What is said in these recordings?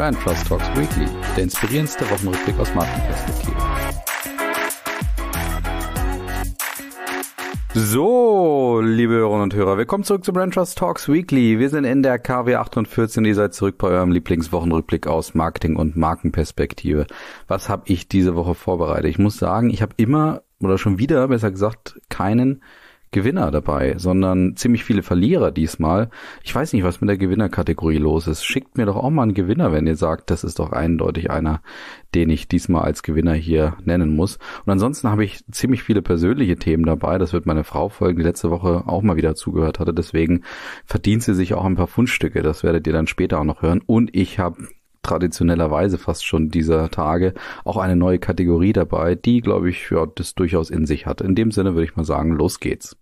Brand Trust Talks Weekly, der inspirierendste Wochenrückblick aus Markenperspektive. So, liebe Hörerinnen und Hörer, willkommen zurück zu Brand Trust Talks Weekly. Wir sind in der KW 48 und ihr seid zurück bei eurem Lieblingswochenrückblick aus Marketing und Markenperspektive. Was habe ich diese Woche vorbereitet? Ich muss sagen, ich habe immer oder schon wieder, besser gesagt, keinen Gewinner dabei, sondern ziemlich viele Verlierer diesmal. Ich weiß nicht, was mit der Gewinnerkategorie los ist. Schickt mir doch auch mal einen Gewinner, wenn ihr sagt, das ist doch eindeutig einer, den ich diesmal als Gewinner hier nennen muss. Und ansonsten habe ich ziemlich viele persönliche Themen dabei. Das wird meine Frau folgen, die letzte Woche auch mal wieder zugehört hatte. Deswegen verdient sie sich auch ein paar Fundstücke. Das werdet ihr dann später auch noch hören. Und ich habe traditionellerweise fast schon dieser Tage auch eine neue Kategorie dabei, die, glaube ich, ja, das durchaus in sich hat. In dem Sinne würde ich mal sagen, los geht's.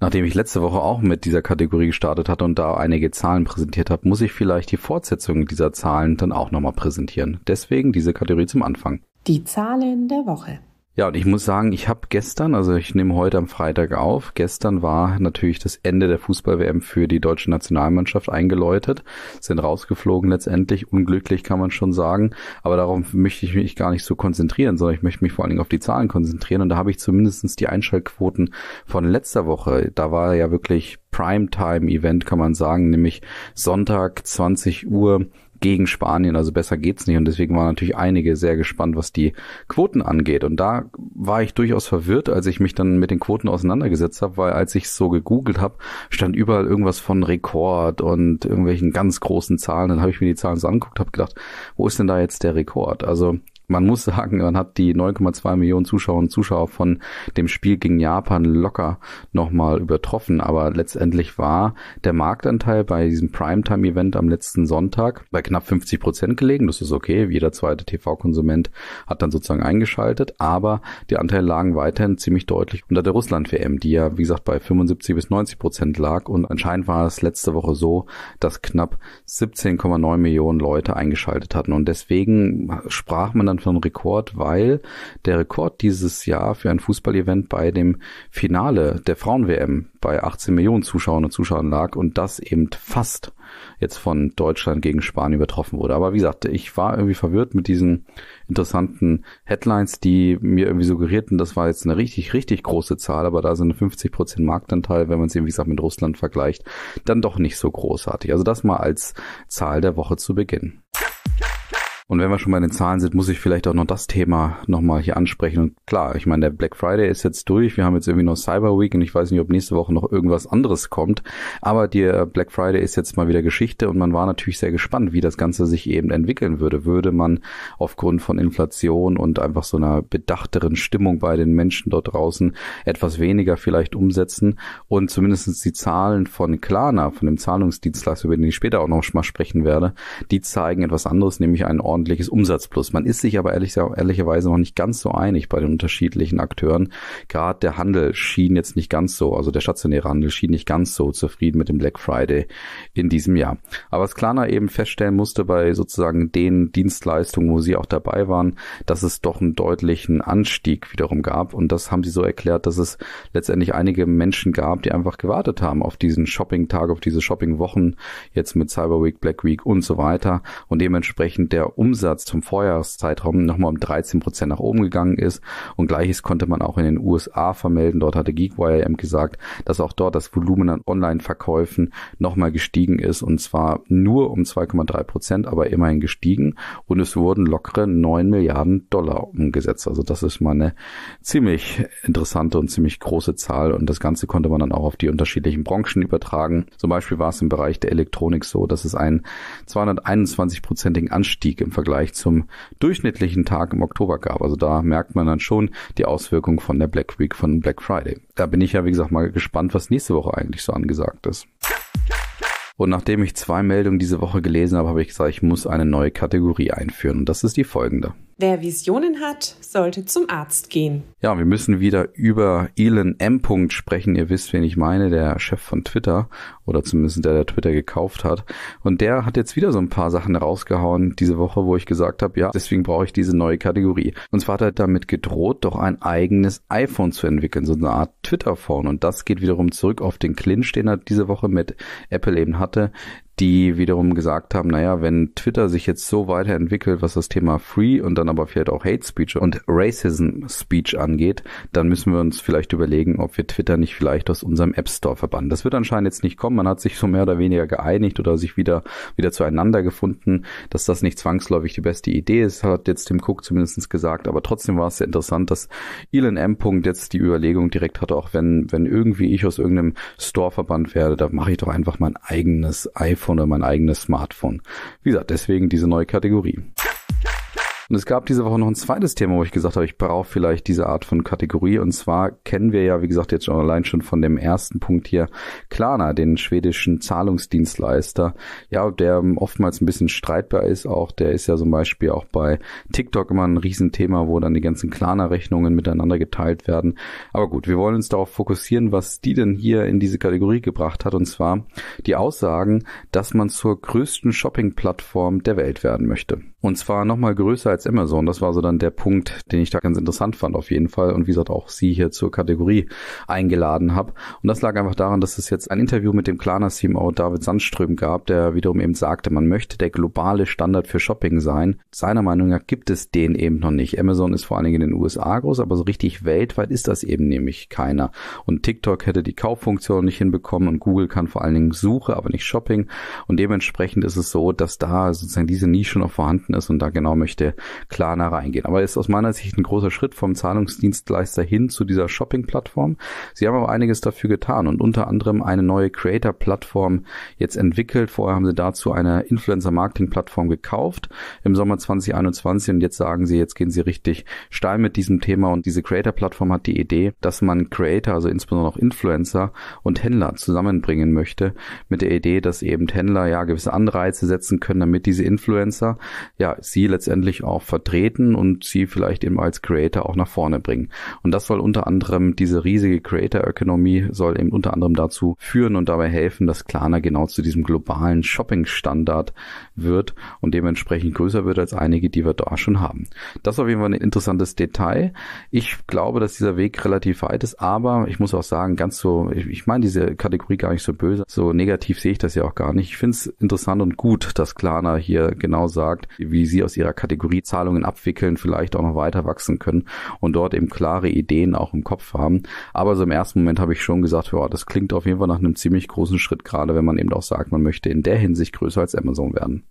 Nachdem ich letzte Woche auch mit dieser Kategorie gestartet hatte und da einige Zahlen präsentiert habe, muss ich vielleicht die Fortsetzung dieser Zahlen dann auch nochmal präsentieren. Deswegen diese Kategorie zum Anfang. Die Zahlen der Woche. Ja, und ich muss sagen, ich habe gestern, also ich nehme heute am Freitag auf, gestern war natürlich das Ende der Fußball-WM für die deutsche Nationalmannschaft eingeläutet, sind rausgeflogen letztendlich, unglücklich kann man schon sagen, aber darum möchte ich mich gar nicht so konzentrieren, sondern ich möchte mich vor allen Dingen auf die Zahlen konzentrieren und da habe ich zumindestens die Einschaltquoten von letzter Woche, da war ja wirklich Primetime-Event, kann man sagen, nämlich Sonntag 20 Uhr gegen Spanien. Also besser geht's nicht. Und deswegen waren natürlich einige sehr gespannt, was die Quoten angeht. Und da war ich durchaus verwirrt, als ich mich dann mit den Quoten auseinandergesetzt habe, weil als ich so gegoogelt habe, stand überall irgendwas von Rekord und irgendwelchen ganz großen Zahlen. Dann habe ich mir die Zahlen so angeguckt, habe gedacht, wo ist denn da jetzt der Rekord? Also man muss sagen, man hat die 9,2 Millionen Zuschauerinnen und Zuschauer von dem Spiel gegen Japan locker nochmal übertroffen. Aber letztendlich war der Marktanteil bei diesem Primetime-Event am letzten Sonntag bei knapp 50 Prozent gelegen. Das ist okay. Jeder zweite TV-Konsument hat dann sozusagen eingeschaltet. Aber die Anteile lagen weiterhin ziemlich deutlich unter der Russland-WM, die ja, wie gesagt, bei 75 bis 90 Prozent lag. Und anscheinend war es letzte Woche so, dass knapp 17,9 Millionen Leute eingeschaltet hatten. Und deswegen sprach man dann ein Rekord, weil der Rekord dieses Jahr für ein Fußballevent bei dem Finale der Frauen-WM bei 18 Millionen Zuschauern und Zuschauern lag und das eben fast jetzt von Deutschland gegen Spanien übertroffen wurde. Aber wie gesagt, ich war irgendwie verwirrt mit diesen interessanten Headlines, die mir irgendwie suggerierten, das war jetzt eine richtig, richtig große Zahl, aber da sind 50 Prozent Marktanteil, wenn man es eben, wie gesagt, mit Russland vergleicht, dann doch nicht so großartig. Also das mal als Zahl der Woche zu Beginn. Und wenn wir schon bei den Zahlen sind, muss ich vielleicht auch noch das Thema nochmal hier ansprechen. Und klar, ich meine, der Black Friday ist jetzt durch. Wir haben jetzt irgendwie noch Cyber Week und ich weiß nicht, ob nächste Woche noch irgendwas anderes kommt. Aber der äh, Black Friday ist jetzt mal wieder Geschichte und man war natürlich sehr gespannt, wie das Ganze sich eben entwickeln würde. Würde man aufgrund von Inflation und einfach so einer bedachteren Stimmung bei den Menschen dort draußen etwas weniger vielleicht umsetzen und zumindestens die Zahlen von Klarna, von dem Zahlungsdienstleister, über den ich später auch noch mal sprechen werde, die zeigen etwas anderes, nämlich einen ordentlichen ordentliches Umsatzplus. Man ist sich aber ehrlich, ehrlicherweise noch nicht ganz so einig bei den unterschiedlichen Akteuren. Gerade der Handel schien jetzt nicht ganz so, also der stationäre Handel schien nicht ganz so zufrieden mit dem Black Friday in diesem Jahr. Aber was Klarna eben feststellen musste bei sozusagen den Dienstleistungen, wo sie auch dabei waren, dass es doch einen deutlichen Anstieg wiederum gab. Und das haben sie so erklärt, dass es letztendlich einige Menschen gab, die einfach gewartet haben auf diesen Shopping-Tag, auf diese Shopping-Wochen, jetzt mit Cyber Week, Black Week und so weiter. Und dementsprechend der Umsatz zum Vorjahreszeitraum nochmal um 13 Prozent nach oben gegangen ist. Und gleiches konnte man auch in den USA vermelden. Dort hatte GeekWire gesagt, dass auch dort das Volumen an Online-Verkäufen nochmal gestiegen ist. Und zwar nur um 2,3 Prozent, aber immerhin gestiegen. Und es wurden lockere 9 Milliarden Dollar umgesetzt. Also das ist mal eine ziemlich interessante und ziemlich große Zahl. Und das Ganze konnte man dann auch auf die unterschiedlichen Branchen übertragen. Zum Beispiel war es im Bereich der Elektronik so, dass es einen 221-prozentigen Anstieg im Vergleich zum durchschnittlichen Tag im Oktober gab. Also da merkt man dann schon die Auswirkungen von der Black Week, von Black Friday. Da bin ich ja, wie gesagt, mal gespannt, was nächste Woche eigentlich so angesagt ist. Und nachdem ich zwei Meldungen diese Woche gelesen habe, habe ich gesagt, ich muss eine neue Kategorie einführen. Und das ist die folgende. Wer Visionen hat, sollte zum Arzt gehen. Ja, wir müssen wieder über Elon M. sprechen. Ihr wisst, wen ich meine, der Chef von Twitter oder zumindest der, der Twitter gekauft hat. Und der hat jetzt wieder so ein paar Sachen rausgehauen diese Woche, wo ich gesagt habe, ja, deswegen brauche ich diese neue Kategorie. Und zwar hat er damit gedroht, doch ein eigenes iPhone zu entwickeln, so eine Art Twitter-Phone. Und das geht wiederum zurück auf den Clinch, den er diese Woche mit Apple eben hatte, die wiederum gesagt haben, naja, wenn Twitter sich jetzt so weiterentwickelt, was das Thema Free und dann aber vielleicht auch Hate Speech und Racism Speech angeht, dann müssen wir uns vielleicht überlegen, ob wir Twitter nicht vielleicht aus unserem App Store verbannen. Das wird anscheinend jetzt nicht kommen. Man hat sich so mehr oder weniger geeinigt oder sich wieder, wieder zueinander gefunden, dass das nicht zwangsläufig die beste Idee ist, hat jetzt Tim Cook zumindest gesagt. Aber trotzdem war es sehr interessant, dass Elon M. Punkt jetzt die Überlegung direkt hatte, auch wenn, wenn irgendwie ich aus irgendeinem Store verbannt werde, da mache ich doch einfach mein eigenes iPhone Smartphone oder mein eigenes Smartphone. Wie gesagt, deswegen diese neue Kategorie. Und es gab diese Woche noch ein zweites Thema, wo ich gesagt habe, ich brauche vielleicht diese Art von Kategorie. Und zwar kennen wir ja, wie gesagt, jetzt schon allein schon von dem ersten Punkt hier, Klarna, den schwedischen Zahlungsdienstleister. Ja, der oftmals ein bisschen streitbar ist auch. Der ist ja zum Beispiel auch bei TikTok immer ein Riesenthema, wo dann die ganzen Klarna-Rechnungen miteinander geteilt werden. Aber gut, wir wollen uns darauf fokussieren, was die denn hier in diese Kategorie gebracht hat. Und zwar die Aussagen, dass man zur größten Shopping-Plattform der Welt werden möchte. Und zwar nochmal größer als Amazon. Das war so dann der Punkt, den ich da ganz interessant fand auf jeden Fall. Und wie gesagt, auch sie hier zur Kategorie eingeladen habe. Und das lag einfach daran, dass es jetzt ein Interview mit dem Klarna-CMO David Sandström gab, der wiederum eben sagte, man möchte der globale Standard für Shopping sein. Seiner Meinung nach gibt es den eben noch nicht. Amazon ist vor allen Dingen in den USA groß, aber so richtig weltweit ist das eben nämlich keiner. Und TikTok hätte die Kauffunktion nicht hinbekommen und Google kann vor allen Dingen Suche, aber nicht Shopping. Und dementsprechend ist es so, dass da sozusagen diese Nische noch vorhanden enthalten ist und da genau möchte Klarna reingehen. Aber es ist aus meiner Sicht ein großer Schritt vom Zahlungsdienstleister hin zu dieser Shopping-Plattform. Sie haben aber einiges dafür getan und unter anderem eine neue Creator-Plattform jetzt entwickelt. Vorher haben sie dazu eine Influencer-Marketing-Plattform gekauft im Sommer 2021 und jetzt sagen sie, jetzt gehen sie richtig steil mit diesem Thema und diese Creator-Plattform hat die Idee, dass man Creator, also insbesondere auch Influencer und Händler zusammenbringen möchte mit der Idee, dass eben Händler ja gewisse Anreize setzen können, damit diese Influencer ja, sie letztendlich auch vertreten und sie vielleicht eben als Creator auch nach vorne bringen. Und das soll unter anderem diese riesige Creator-Ökonomie soll eben unter anderem dazu führen und dabei helfen, dass Klarna genau zu diesem globalen Shopping-Standard wird und dementsprechend größer wird als einige, die wir da schon haben. Das ist auf jeden Fall ein interessantes Detail. Ich glaube, dass dieser Weg relativ weit ist, aber ich muss auch sagen, ganz so, ich, ich meine diese Kategorie gar nicht so böse, so negativ sehe ich das ja auch gar nicht. Ich finde es interessant und gut, dass Klarna hier genau sagt, wie sie aus ihrer Kategorie Zahlungen abwickeln, vielleicht auch noch weiter wachsen können und dort eben klare Ideen auch im Kopf haben. Aber so im ersten Moment habe ich schon gesagt, ja, das klingt auf jeden Fall nach einem ziemlich großen Schritt, gerade wenn man eben auch sagt, man möchte in der Hinsicht größer als Amazon werden.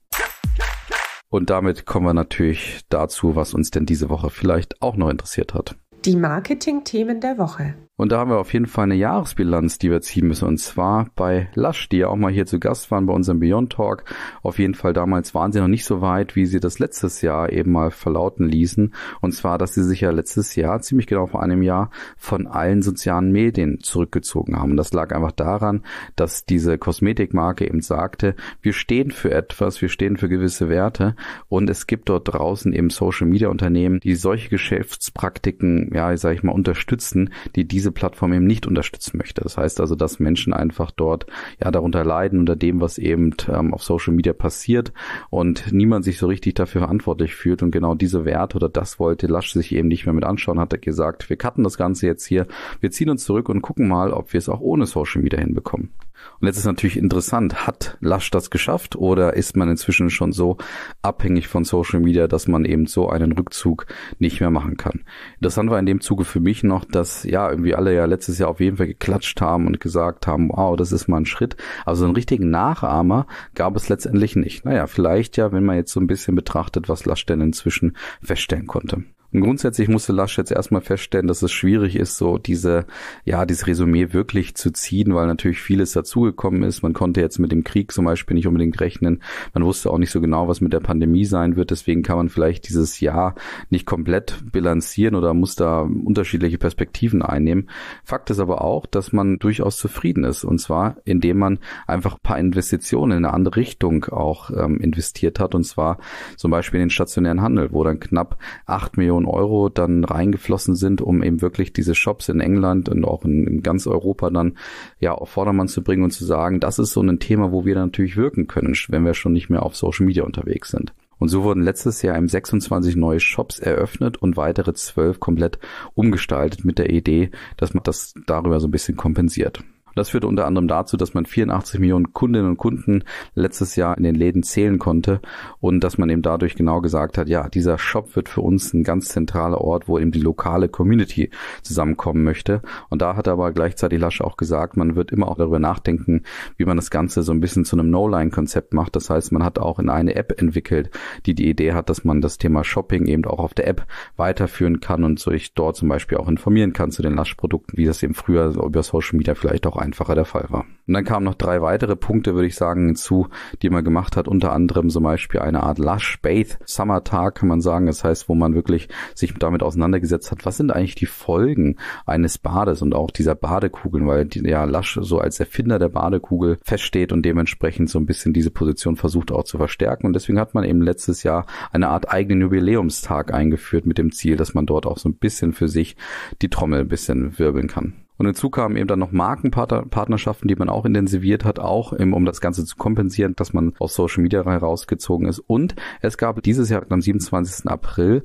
Und damit kommen wir natürlich dazu, was uns denn diese Woche vielleicht auch noch interessiert hat. Die Marketing-Themen der Woche. Und da haben wir auf jeden Fall eine Jahresbilanz, die wir ziehen müssen. Und zwar bei Lush, die ja auch mal hier zu Gast waren bei unserem Beyond Talk. Auf jeden Fall damals waren sie noch nicht so weit, wie sie das letztes Jahr eben mal verlauten ließen. Und zwar, dass sie sich ja letztes Jahr, ziemlich genau vor einem Jahr, von allen sozialen Medien zurückgezogen haben. Und das lag einfach daran, dass diese Kosmetikmarke eben sagte, wir stehen für etwas, wir stehen für gewisse Werte. Und es gibt dort draußen eben Social Media Unternehmen, die solche Geschäftspraktiken, ja, sag ich mal, unterstützen, die diese diese Plattform eben nicht unterstützen möchte. Das heißt also, dass Menschen einfach dort ja darunter leiden unter dem, was eben ähm, auf Social Media passiert und niemand sich so richtig dafür verantwortlich fühlt und genau diese Werte oder das wollte Lasch sich eben nicht mehr mit anschauen, hat er gesagt, wir cutten das Ganze jetzt hier, wir ziehen uns zurück und gucken mal, ob wir es auch ohne Social Media hinbekommen. Und jetzt ist natürlich interessant, hat Lasch das geschafft oder ist man inzwischen schon so abhängig von Social Media, dass man eben so einen Rückzug nicht mehr machen kann? Interessant war in dem Zuge für mich noch, dass ja irgendwie alle ja letztes Jahr auf jeden Fall geklatscht haben und gesagt haben, wow, das ist mal ein Schritt. Also einen richtigen Nachahmer gab es letztendlich nicht. Naja, vielleicht ja, wenn man jetzt so ein bisschen betrachtet, was Lasch denn inzwischen feststellen konnte. Und grundsätzlich musste Lasch jetzt erstmal feststellen, dass es schwierig ist, so diese, ja, dieses Resümee wirklich zu ziehen, weil natürlich vieles dazugekommen ist. Man konnte jetzt mit dem Krieg zum Beispiel nicht unbedingt rechnen. Man wusste auch nicht so genau, was mit der Pandemie sein wird. Deswegen kann man vielleicht dieses Jahr nicht komplett bilanzieren oder muss da unterschiedliche Perspektiven einnehmen. Fakt ist aber auch, dass man durchaus zufrieden ist. Und zwar, indem man einfach ein paar Investitionen in eine andere Richtung auch ähm, investiert hat. Und zwar zum Beispiel in den stationären Handel, wo dann knapp acht Millionen Millionen Euro dann reingeflossen sind, um eben wirklich diese Shops in England und auch in, in ganz Europa dann ja auf Vordermann zu bringen und zu sagen, das ist so ein Thema, wo wir dann natürlich wirken können, wenn wir schon nicht mehr auf Social Media unterwegs sind. Und so wurden letztes Jahr eben 26 neue Shops eröffnet und weitere 12 komplett umgestaltet mit der Idee, dass man das darüber so ein bisschen kompensiert. Und das führte unter anderem dazu, dass man 84 Millionen Kundinnen und Kunden letztes Jahr in den Läden zählen konnte und dass man eben dadurch genau gesagt hat, ja, dieser Shop wird für uns ein ganz zentraler Ort, wo eben die lokale Community zusammenkommen möchte. Und da hat aber gleichzeitig Lasch auch gesagt, man wird immer auch darüber nachdenken, wie man das Ganze so ein bisschen zu einem No-Line-Konzept macht. Das heißt, man hat auch in eine App entwickelt, die die Idee hat, dass man das Thema Shopping eben auch auf der App weiterführen kann und sich dort zum Beispiel auch informieren kann zu den Lasch-Produkten, wie das eben früher über Social Media vielleicht auch einfacher der Fall war. Und dann kamen noch drei weitere Punkte, würde ich sagen, hinzu, die man gemacht hat. Unter anderem zum Beispiel eine Art Lush Bathe Summer Tag, kann man sagen. Das heißt, wo man wirklich sich damit auseinandergesetzt hat, was sind eigentlich die Folgen eines Bades und auch dieser Badekugeln, weil die, ja Lush so als Erfinder der Badekugel feststeht und dementsprechend so ein bisschen diese Position versucht auch zu verstärken. Und deswegen hat man eben letztes Jahr eine Art eigenen Jubiläumstag eingeführt mit dem Ziel, dass man dort auch so ein bisschen für sich die Trommel ein bisschen wirbeln kann. Und hinzu kamen eben dann noch Markenpartnerschaften, die man auch intensiviert hat, auch im, um das Ganze zu kompensieren, dass man aus Social Media herausgezogen ist. Und es gab dieses Jahr am 27. April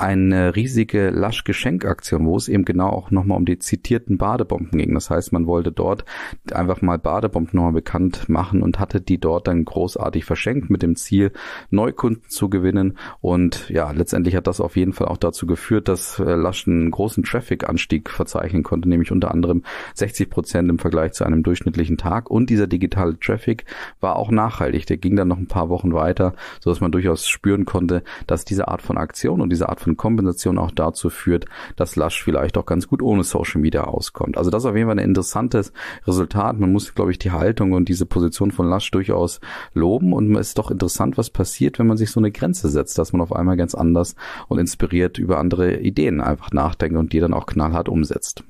eine riesige Lasch-Geschenkaktion, wo es eben genau auch nochmal um die zitierten Badebomben ging. Das heißt, man wollte dort einfach mal Badebomben nochmal bekannt machen und hatte die dort dann großartig verschenkt mit dem Ziel, Neukunden zu gewinnen. Und ja, letztendlich hat das auf jeden Fall auch dazu geführt, dass äh, Lasch einen großen Traffic-Anstieg verzeichnen konnte, nämlich unter anderem 60 Prozent im Vergleich zu einem durchschnittlichen Tag. Und dieser digitale Traffic war auch nachhaltig. Der ging dann noch ein paar Wochen weiter, sodass man durchaus spüren konnte, dass diese Art von Aktion und diese Art von von Kompensation auch dazu führt, dass Lush vielleicht auch ganz gut ohne Social Media auskommt. Also das ist auf jeden Fall ein interessantes Resultat. Man muss, glaube ich, die Haltung und diese Position von Lush durchaus loben und es ist doch interessant, was passiert, wenn man sich so eine Grenze setzt, dass man auf einmal ganz anders und inspiriert über andere Ideen einfach nachdenkt und die dann auch knallhart umsetzt.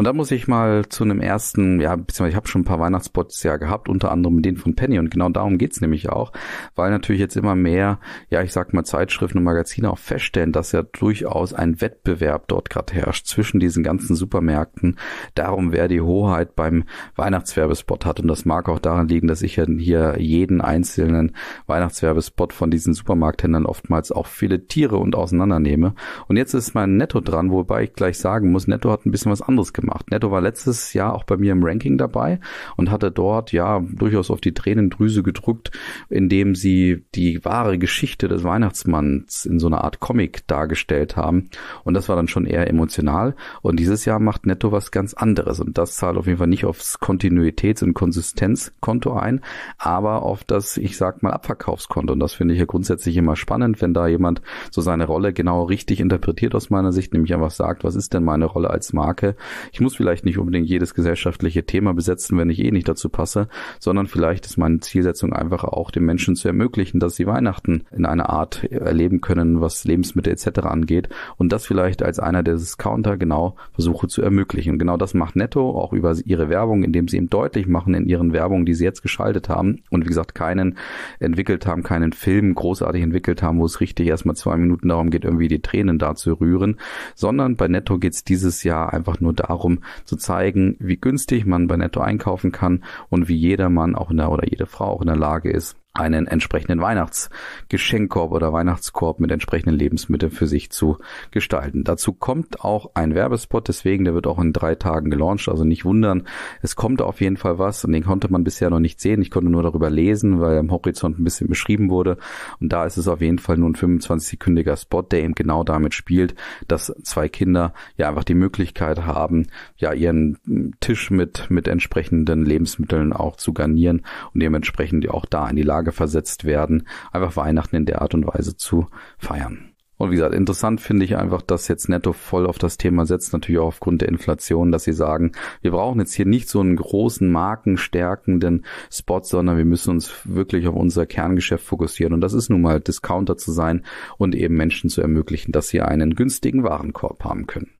Und da muss ich mal zu einem ersten, ja, beziehungsweise ich habe schon ein paar Weihnachtspots ja gehabt, unter anderem den von Penny. Und genau darum geht es nämlich auch, weil natürlich jetzt immer mehr, ja, ich sag mal, Zeitschriften und Magazine auch feststellen, dass ja durchaus ein Wettbewerb dort gerade herrscht zwischen diesen ganzen Supermärkten. Darum, wer die Hoheit beim Weihnachtswerbespot hat. Und das mag auch daran liegen, dass ich ja hier jeden einzelnen Weihnachtswerbespot von diesen Supermarkthändlern oftmals auch viele Tiere und auseinandernehme. Und jetzt ist mein Netto dran, wobei ich gleich sagen muss, Netto hat ein bisschen was anderes gemacht gemacht. Netto war letztes Jahr auch bei mir im Ranking dabei und hatte dort ja durchaus auf die Tränendrüse gedrückt, indem sie die wahre Geschichte des Weihnachtsmanns in so einer Art Comic dargestellt haben. Und das war dann schon eher emotional. Und dieses Jahr macht Netto was ganz anderes. Und das zahlt auf jeden Fall nicht aufs Kontinuitäts- und Konsistenzkonto ein, aber auf das, ich sag mal, Abverkaufskonto. Und das finde ich ja grundsätzlich immer spannend, wenn da jemand so seine Rolle genau richtig interpretiert aus meiner Sicht, nämlich einfach sagt, was ist denn meine Rolle als Marke? Ich ich muss vielleicht nicht unbedingt jedes gesellschaftliche Thema besetzen, wenn ich eh nicht dazu passe, sondern vielleicht ist meine Zielsetzung einfach auch, den Menschen zu ermöglichen, dass sie Weihnachten in einer Art erleben können, was Lebensmittel etc. angeht und das vielleicht als einer der Discounter genau versuche zu ermöglichen. Genau das macht Netto auch über ihre Werbung, indem sie eben deutlich machen in ihren Werbungen, die sie jetzt geschaltet haben und wie gesagt keinen entwickelt haben, keinen Film großartig entwickelt haben, wo es richtig erstmal zwei Minuten darum geht, irgendwie die Tränen da zu rühren, sondern bei Netto geht es dieses Jahr einfach nur darum, darum zu zeigen, wie günstig man bei Netto einkaufen kann und wie jeder Mann auch in der, oder jede Frau auch in der Lage ist, einen entsprechenden Weihnachtsgeschenkkorb oder Weihnachtskorb mit entsprechenden Lebensmitteln für sich zu gestalten. Dazu kommt auch ein Werbespot, deswegen, der wird auch in drei Tagen gelauncht, also nicht wundern. Es kommt auf jeden Fall was und den konnte man bisher noch nicht sehen. Ich konnte nur darüber lesen, weil am Horizont ein bisschen beschrieben wurde. Und da ist es auf jeden Fall nur ein 25-sekündiger Spot, der eben genau damit spielt, dass zwei Kinder ja einfach die Möglichkeit haben, ja ihren Tisch mit, mit entsprechenden Lebensmitteln auch zu garnieren und dementsprechend auch da in die Lage Feiertage versetzt werden, einfach Weihnachten in der Art und Weise zu feiern. Und wie gesagt, interessant finde ich einfach, dass jetzt Netto voll auf das Thema setzt, natürlich auch aufgrund der Inflation, dass sie sagen, wir brauchen jetzt hier nicht so einen großen markenstärkenden Spot, sondern wir müssen uns wirklich auf unser Kerngeschäft fokussieren. Und das ist nun mal Discounter zu sein und eben Menschen zu ermöglichen, dass sie einen günstigen Warenkorb haben können.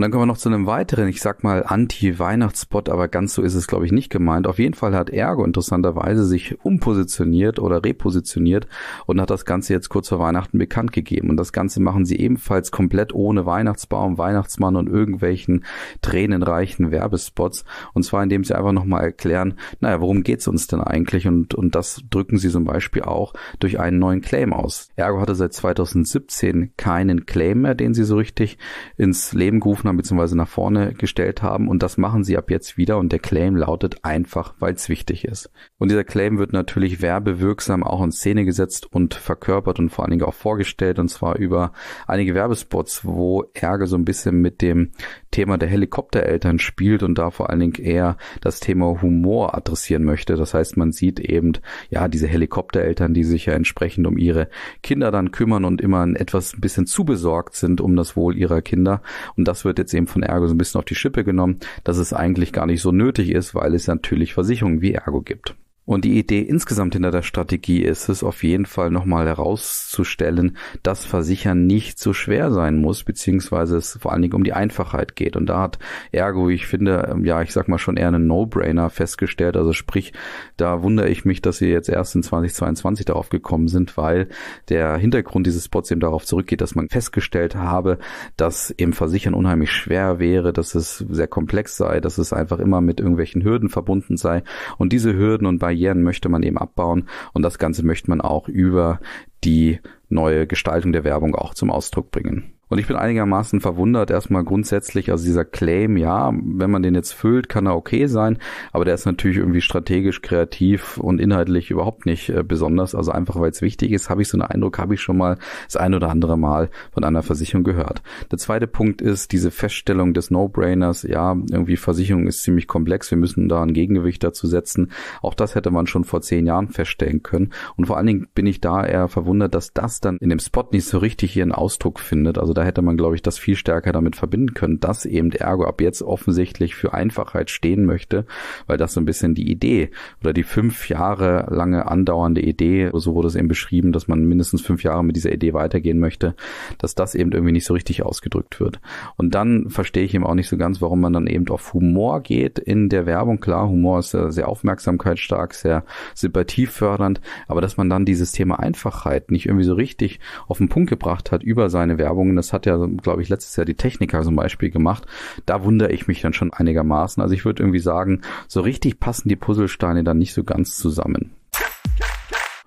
Und dann kommen wir noch zu einem weiteren, ich sag mal, Anti-Weihnachtsspot, aber ganz so ist es, glaube ich, nicht gemeint. Auf jeden Fall hat Ergo interessanterweise sich umpositioniert oder repositioniert und hat das Ganze jetzt kurz vor Weihnachten bekannt gegeben. Und das Ganze machen sie ebenfalls komplett ohne Weihnachtsbaum, Weihnachtsmann und irgendwelchen tränenreichen Werbespots. Und zwar indem sie einfach nochmal erklären, naja, worum geht es uns denn eigentlich? Und, und das drücken sie zum Beispiel auch durch einen neuen Claim aus. Ergo hatte seit 2017 keinen Claim mehr, den sie so richtig ins Leben gerufen Ordner bzw. nach vorne gestellt haben und das machen sie ab jetzt wieder und der Claim lautet einfach, weil es wichtig ist. Und dieser Claim wird natürlich werbewirksam auch in Szene gesetzt und verkörpert und vor allen Dingen auch vorgestellt und zwar über einige Werbespots, wo Ärger so ein bisschen mit dem Thema der Helikoptereltern spielt und da vor allen Dingen eher das Thema Humor adressieren möchte. Das heißt, man sieht eben, ja, diese Helikoptereltern, die sich ja entsprechend um ihre Kinder dann kümmern und immer ein etwas ein bisschen zu besorgt sind um das Wohl ihrer Kinder und das wird wird jetzt eben von Ergo so ein bisschen auf die Schippe genommen, dass es eigentlich gar nicht so nötig ist, weil es natürlich Versicherungen wie Ergo gibt. Und die Idee insgesamt hinter der Strategie ist es, auf jeden Fall nochmal herauszustellen, dass Versichern nicht so schwer sein muss, beziehungsweise es vor allen Dingen um die Einfachheit geht. Und da hat Ergo, ich finde, ähm, ja, ich sag mal schon eher einen No-Brainer festgestellt. Also sprich, da wundere ich mich, dass sie jetzt erst in 2022 darauf gekommen sind, weil der Hintergrund dieses Spots eben darauf zurückgeht, dass man festgestellt habe, dass eben Versichern unheimlich schwer wäre, dass es sehr komplex sei, dass es einfach immer mit irgendwelchen Hürden verbunden sei. Und diese Hürden und bei Barrieren möchte man eben abbauen und das Ganze möchte man auch über die neue Gestaltung der Werbung auch zum Ausdruck bringen. Und ich bin einigermaßen verwundert erstmal grundsätzlich, also dieser Claim, ja, wenn man den jetzt füllt, kann er okay sein, aber der ist natürlich irgendwie strategisch, kreativ und inhaltlich überhaupt nicht äh, besonders. Also einfach, weil es wichtig ist, habe ich so einen Eindruck, habe ich schon mal das ein oder andere Mal von einer Versicherung gehört. Der zweite Punkt ist diese Feststellung des No-Brainers, ja, irgendwie Versicherung ist ziemlich komplex, wir müssen da ein Gegengewicht dazu setzen. Auch das hätte man schon vor zehn Jahren feststellen können. Und vor allen Dingen bin ich da eher verwundert, dass das dann in dem Spot nicht so richtig ihren Ausdruck findet. Also da hätte man, glaube ich, das viel stärker damit verbinden können, dass eben Ergo ab jetzt offensichtlich für Einfachheit stehen möchte, weil das so ein bisschen die Idee oder die fünf Jahre lange andauernde Idee, so wurde es eben beschrieben, dass man mindestens fünf Jahre mit dieser Idee weitergehen möchte, dass das eben irgendwie nicht so richtig ausgedrückt wird. Und dann verstehe ich eben auch nicht so ganz, warum man dann eben auf Humor geht in der Werbung. Klar, Humor ist sehr aufmerksamkeitsstark, sehr sympathiefördernd, aber dass man dann dieses Thema Einfachheit nicht irgendwie so richtig auf den Punkt gebracht hat über seine Werbungen, das hat ja, glaube ich, letztes Jahr die Techniker zum Beispiel gemacht. Da wundere ich mich dann schon einigermaßen. Also ich würde irgendwie sagen, so richtig passen die Puzzlesteine dann nicht so ganz zusammen.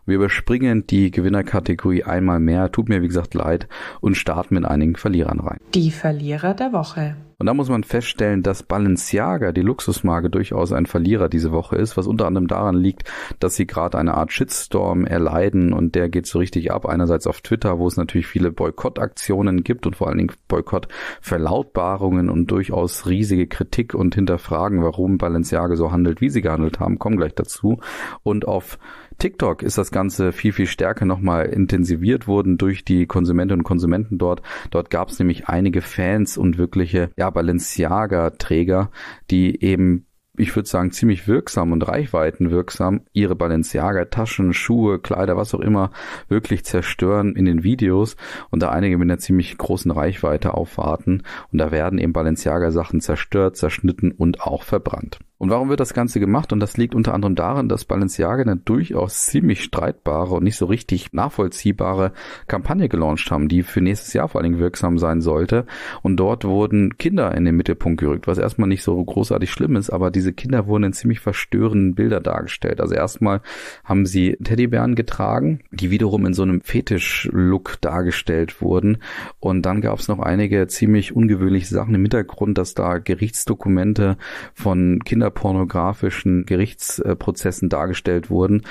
Wir überspringen die Gewinnerkategorie einmal mehr, tut mir wie gesagt leid, und starten mit einigen Verlierern rein. Die Verlierer der Woche. Und da muss man feststellen, dass Balenciaga, die Luxusmarke, durchaus ein Verlierer diese Woche ist, was unter anderem daran liegt, dass sie gerade eine Art Shitstorm erleiden und der geht so richtig ab. Einerseits auf Twitter, wo es natürlich viele Boykottaktionen gibt und vor allen Dingen Boykottverlautbarungen und durchaus riesige Kritik und Hinterfragen, warum Balenciaga so handelt, wie sie gehandelt haben, kommen gleich dazu. Und auf TikTok ist das Ganze viel, viel stärker nochmal intensiviert worden durch die Konsumentinnen und Konsumenten dort. Dort gab es nämlich einige Fans und wirkliche ja, Balenciaga-Träger, die eben ich würde sagen, ziemlich wirksam und reichweitenwirksam ihre Balenciaga Taschen, Schuhe, Kleider, was auch immer wirklich zerstören in den Videos und da einige mit einer ziemlich großen Reichweite aufwarten und da werden eben Balenciaga Sachen zerstört, zerschnitten und auch verbrannt. Und warum wird das Ganze gemacht? Und das liegt unter anderem darin, dass Balenciaga eine durchaus ziemlich streitbare und nicht so richtig nachvollziehbare Kampagne gelauncht haben, die für nächstes Jahr vor allen Dingen wirksam sein sollte. Und dort wurden Kinder in den Mittelpunkt gerückt, was erstmal nicht so großartig schlimm ist, aber diese Kinder wurden in ziemlich verstörenden Bilder dargestellt. Also erstmal haben sie Teddybären getragen, die wiederum in so einem Fetisch-Look dargestellt wurden. Und dann gab es noch einige ziemlich ungewöhnliche Sachen im Hintergrund, dass da Gerichtsdokumente von Kinder pornografischen Gerichtsprozessen dargestellt wurden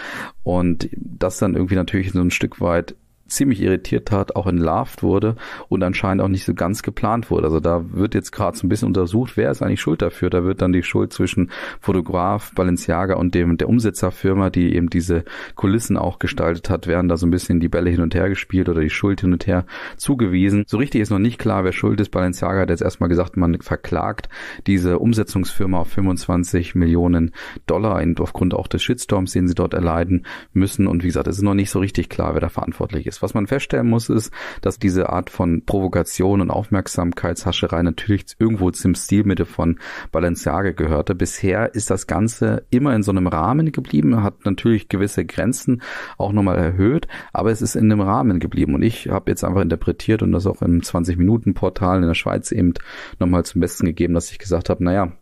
und das dann irgendwie natürlich so ein Stück weit ziemlich irritiert hat, auch entlarvt wurde und anscheinend auch nicht so ganz geplant wurde. Also da wird jetzt gerade so ein bisschen untersucht, wer ist eigentlich schuld dafür. Da wird dann die Schuld zwischen Fotograf, Balenciaga und dem der Umsetzerfirma, die eben diese Kulissen auch gestaltet hat, werden da so ein bisschen die Bälle hin und her gespielt oder die Schuld hin und her zugewiesen. So richtig ist noch nicht klar, wer schuld ist. Balenciaga hat jetzt erstmal gesagt, man verklagt diese Umsetzungsfirma auf 25 Millionen Dollar aufgrund auch des Shitstorms, den sie dort erleiden müssen. Und wie gesagt, es ist noch nicht so richtig klar, wer da verantwortlich ist. Was man feststellen muss, ist, dass diese Art von Provokation und Aufmerksamkeitshascherei natürlich irgendwo zum Stilmittel von Balenciaga gehörte. Bisher ist das Ganze immer in so einem Rahmen geblieben, hat natürlich gewisse Grenzen auch nochmal erhöht, aber es ist in einem Rahmen geblieben. Und ich habe jetzt einfach interpretiert und das auch im 20-Minuten-Portal in der Schweiz eben nochmal zum Besten gegeben, dass ich gesagt habe, naja,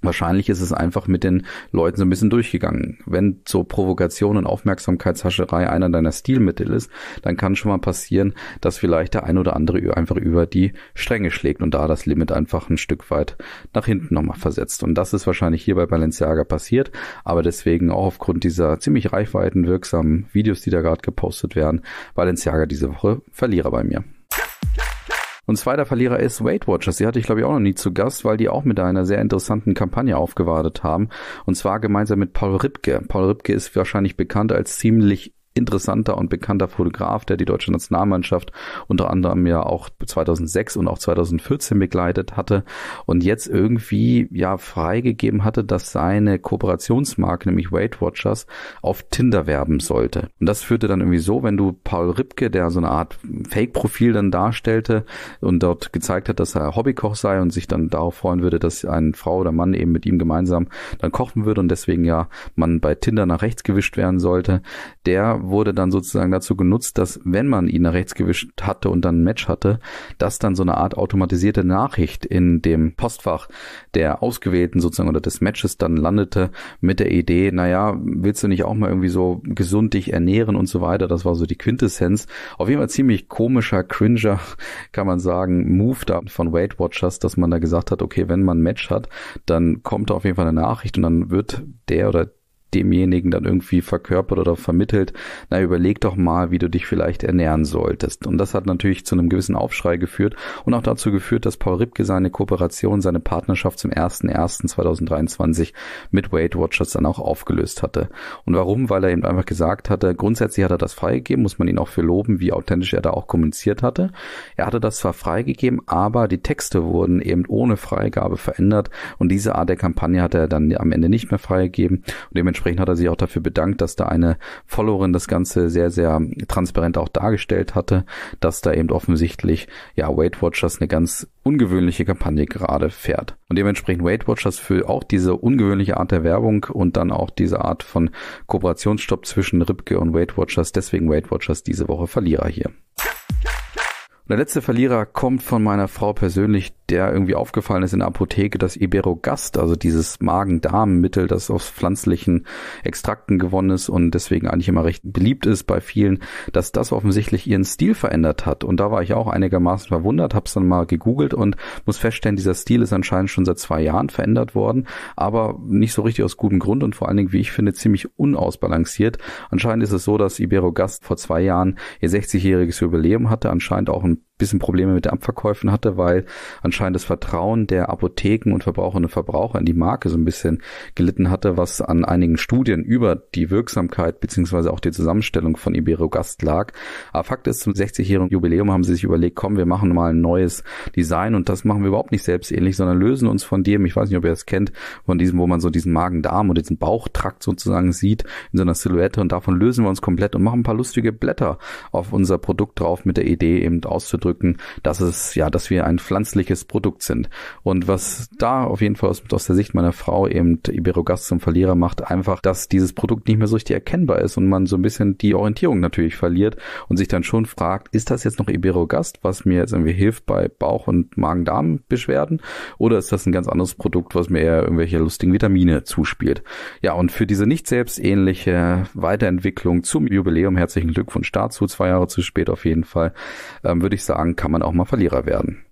Wahrscheinlich ist es einfach mit den Leuten so ein bisschen durchgegangen. Wenn so Provokation und Aufmerksamkeitshascherei einer deiner Stilmittel ist, dann kann schon mal passieren, dass vielleicht der ein oder andere einfach über die Stränge schlägt und da das Limit einfach ein Stück weit nach hinten nochmal versetzt. Und das ist wahrscheinlich hier bei Balenciaga passiert, aber deswegen auch aufgrund dieser ziemlich reichweitenwirksamen Videos, die da gerade gepostet werden, Balenciaga diese Woche Verlierer bei mir. Und zweiter Verlierer ist Weight Watchers. Die hatte ich, glaube ich, auch noch nie zu Gast, weil die auch mit einer sehr interessanten Kampagne aufgewartet haben. Und zwar gemeinsam mit Paul Ripke. Paul Ripke ist wahrscheinlich bekannt als ziemlich interessanter und bekannter Fotograf, der die deutsche Nationalmannschaft unter anderem ja auch 2006 und auch 2014 begleitet hatte und jetzt irgendwie ja freigegeben hatte, dass seine Kooperationsmarke, nämlich Weight Watchers, auf Tinder werben sollte. Und das führte dann irgendwie so, wenn du Paul Ripke, der so eine Art Fake-Profil dann darstellte und dort gezeigt hat, dass er Hobbykoch sei und sich dann darauf freuen würde, dass eine Frau oder Mann eben mit ihm gemeinsam dann kochen würde und deswegen ja man bei Tinder nach rechts gewischt werden sollte, der wurde dann sozusagen dazu genutzt, dass wenn man ihn nach rechts gewischt hatte und dann ein Match hatte, dass dann so eine Art automatisierte Nachricht in dem Postfach der Ausgewählten sozusagen oder des Matches dann landete mit der Idee, naja, willst du nicht auch mal irgendwie so gesund dich ernähren und so weiter? Das war so die Quintessenz. Auf jeden Fall ziemlich komischer, cringer, kann man sagen, Move da von Weight Watchers, dass man da gesagt hat, okay, wenn man ein Match hat, dann kommt da auf jeden Fall eine Nachricht und dann wird der oder demjenigen dann irgendwie verkörpert oder vermittelt, na überleg doch mal, wie du dich vielleicht ernähren solltest. Und das hat natürlich zu einem gewissen Aufschrei geführt und auch dazu geführt, dass Paul Ripke seine Kooperation, seine Partnerschaft zum 01.01.2023 mit Weight Watchers dann auch aufgelöst hatte. Und warum? Weil er eben einfach gesagt hatte, grundsätzlich hat er das freigegeben, muss man ihn auch für loben, wie authentisch er da auch kommuniziert hatte. Er hatte das zwar freigegeben, aber die Texte wurden eben ohne Freigabe verändert und diese Art der Kampagne hat er dann am Ende nicht mehr freigegeben und dementsprechend dementsprechend hat er sich auch dafür bedankt, dass da eine Followerin das Ganze sehr, sehr transparent auch dargestellt hatte, dass da eben offensichtlich, ja, Weight Watchers eine ganz ungewöhnliche Kampagne gerade fährt. Und dementsprechend Weight Watchers für auch diese ungewöhnliche Art der Werbung und dann auch diese Art von Kooperationsstopp zwischen Ripke und Weight Watchers, deswegen Weight Watchers diese Woche Verlierer hier. der letzte Verlierer kommt von meiner Frau persönlich, der irgendwie aufgefallen ist in der Apotheke, dass Iberogast, also dieses Magen-Darm-Mittel, das aus pflanzlichen Extrakten gewonnen ist und deswegen eigentlich immer recht beliebt ist bei vielen, dass das offensichtlich ihren Stil verändert hat. Und da war ich auch einigermaßen verwundert, habe es dann mal gegoogelt und muss feststellen, dieser Stil ist anscheinend schon seit zwei Jahren verändert worden, aber nicht so richtig aus gutem Grund und vor allen Dingen, wie ich finde, ziemlich unausbalanciert. Anscheinend ist es so, dass Iberogast vor zwei Jahren ihr 60-jähriges Überleben hatte, anscheinend auch ein bisschen Probleme mit den Abverkäufen hatte, weil anscheinend das Vertrauen der Apotheken und Verbraucherinnen und Verbraucher in die Marke so ein bisschen gelitten hatte, was an einigen Studien über die Wirksamkeit beziehungsweise auch die Zusammenstellung von Iberogast lag. Aber Fakt ist, zum 60-jährigen Jubiläum haben sie sich überlegt, komm, wir machen mal ein neues Design und das machen wir überhaupt nicht selbstähnlich, sondern lösen uns von dem, ich weiß nicht, ob ihr das kennt, von diesem, wo man so diesen Magen-Darm und diesen Bauchtrakt sozusagen sieht in so einer Silhouette und davon lösen wir uns komplett und machen ein paar lustige Blätter auf unser Produkt drauf mit der Idee eben auszudrücken, ausdrücken, dass es, ja, dass wir ein pflanzliches Produkt sind. Und was da auf jeden Fall aus, aus der Sicht meiner Frau eben Iberogast zum Verlierer macht, einfach, dass dieses Produkt nicht mehr so richtig erkennbar ist und man so ein bisschen die Orientierung natürlich verliert und sich dann schon fragt, ist das jetzt noch Iberogast, was mir jetzt irgendwie hilft bei Bauch- und Magen-Darm-Beschwerden oder ist das ein ganz anderes Produkt, was mir eher irgendwelche lustigen Vitamine zuspielt? Ja, und für diese nicht selbstähnliche Weiterentwicklung zum Jubiläum, herzlichen Glückwunsch dazu, zwei Jahre zu spät auf jeden Fall, ähm, würde ich sagen, sagen, kann man auch mal Verlierer werden.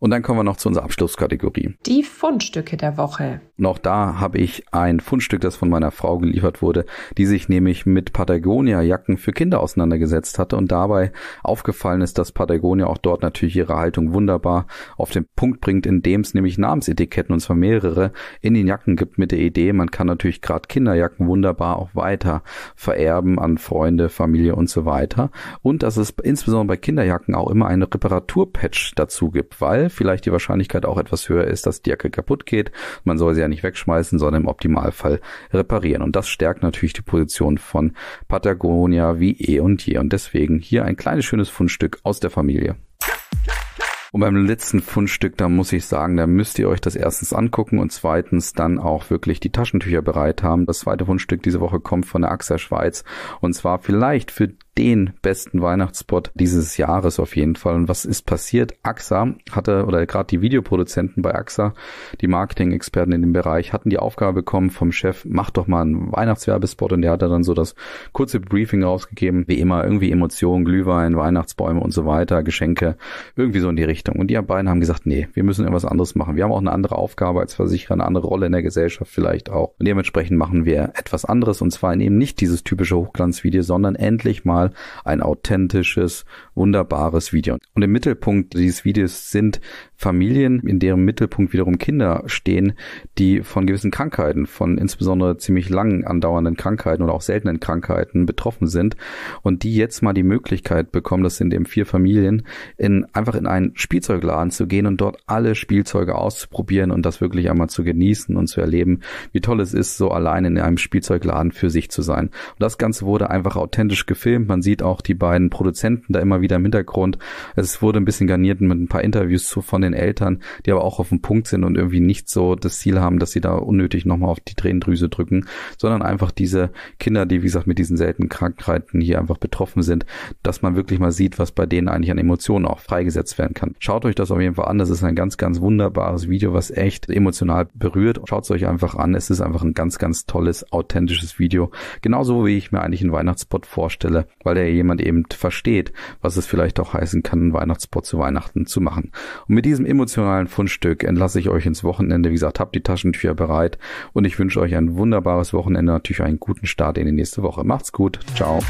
Und dann kommen wir noch zu unserer Abschlusskategorie. Die Fundstücke der Woche. Noch da habe ich ein Fundstück, das von meiner Frau geliefert wurde, die sich nämlich mit Patagonia-Jacken für Kinder auseinandergesetzt hatte und dabei aufgefallen ist, dass Patagonia auch dort natürlich ihre Haltung wunderbar auf den Punkt bringt, indem es nämlich Namensetiketten und zwar mehrere in den Jacken gibt mit der Idee, man kann natürlich gerade Kinderjacken wunderbar auch weiter vererben an Freunde, Familie und so weiter. Und dass es insbesondere bei Kinderjacken auch immer eine Reparaturpatch dazu gibt, weil vielleicht die Wahrscheinlichkeit auch etwas höher ist, dass die Jacke kaputt geht. Man soll sie ja nicht wegschmeißen, sondern im Optimalfall reparieren. Und das stärkt natürlich die Position von Patagonia wie eh und je. Und deswegen hier ein kleines schönes Fundstück aus der Familie. Und beim letzten Fundstück, da muss ich sagen, da müsst ihr euch das erstens angucken und zweitens dann auch wirklich die Taschentücher bereit haben. Das zweite Fundstück diese Woche kommt von der AXA Schweiz und zwar vielleicht für den besten Weihnachtsspot dieses Jahres auf jeden Fall. Und was ist passiert? AXA hatte, oder gerade die Videoproduzenten bei AXA, die Marketing-Experten in dem Bereich, hatten die Aufgabe bekommen vom Chef, mach doch mal einen Weihnachtswerbespot. Und der hat dann so das kurze Briefing rausgegeben, wie immer, irgendwie Emotionen, Glühwein, Weihnachtsbäume und so weiter, Geschenke, irgendwie so in die Richtung. Und die beiden haben gesagt, nee, wir müssen irgendwas anderes machen. Wir haben auch eine andere Aufgabe als Versicherer, eine andere Rolle in der Gesellschaft vielleicht auch. Und dementsprechend machen wir etwas anderes und zwar eben nicht dieses typische Hochglanzvideo, sondern endlich mal Sinne ein authentisches, wunderbares Video. Und im Mittelpunkt dieses Videos sind Familien, in deren Mittelpunkt wiederum Kinder stehen, die von gewissen Krankheiten, von insbesondere ziemlich lang andauernden Krankheiten oder auch seltenen Krankheiten betroffen sind und die jetzt mal die Möglichkeit bekommen, das sind eben vier Familien, in, einfach in einen Spielzeugladen zu gehen und dort alle Spielzeuge auszuprobieren und das wirklich einmal zu genießen und zu erleben, wie toll es ist, so allein in einem Spielzeugladen für sich zu sein. Und das Ganze wurde einfach authentisch gefilmt man sieht auch die beiden Produzenten da immer wieder im Hintergrund. Es wurde ein bisschen garniert mit ein paar Interviews zu, von den Eltern, die aber auch auf dem Punkt sind und irgendwie nicht so das Ziel haben, dass sie da unnötig nochmal auf die Tränendrüse drücken, sondern einfach diese Kinder, die wie gesagt mit diesen seltenen Krankheiten hier einfach betroffen sind, dass man wirklich mal sieht, was bei denen eigentlich an Emotionen auch freigesetzt werden kann. Schaut euch das auf jeden Fall an. Das ist ein ganz, ganz wunderbares Video, was echt emotional berührt. Schaut es euch einfach an. Es ist einfach ein ganz, ganz tolles, authentisches Video. Genauso wie ich mir eigentlich einen Weihnachtsspot vorstelle weil der jemand eben versteht, was es vielleicht auch heißen kann, einen Weihnachtsspot zu Weihnachten zu machen. Und mit diesem emotionalen Fundstück entlasse ich euch ins Wochenende. Wie gesagt, habt die Taschentücher bereit und ich wünsche euch ein wunderbares Wochenende, natürlich einen guten Start in die nächste Woche. Macht's gut, ciao.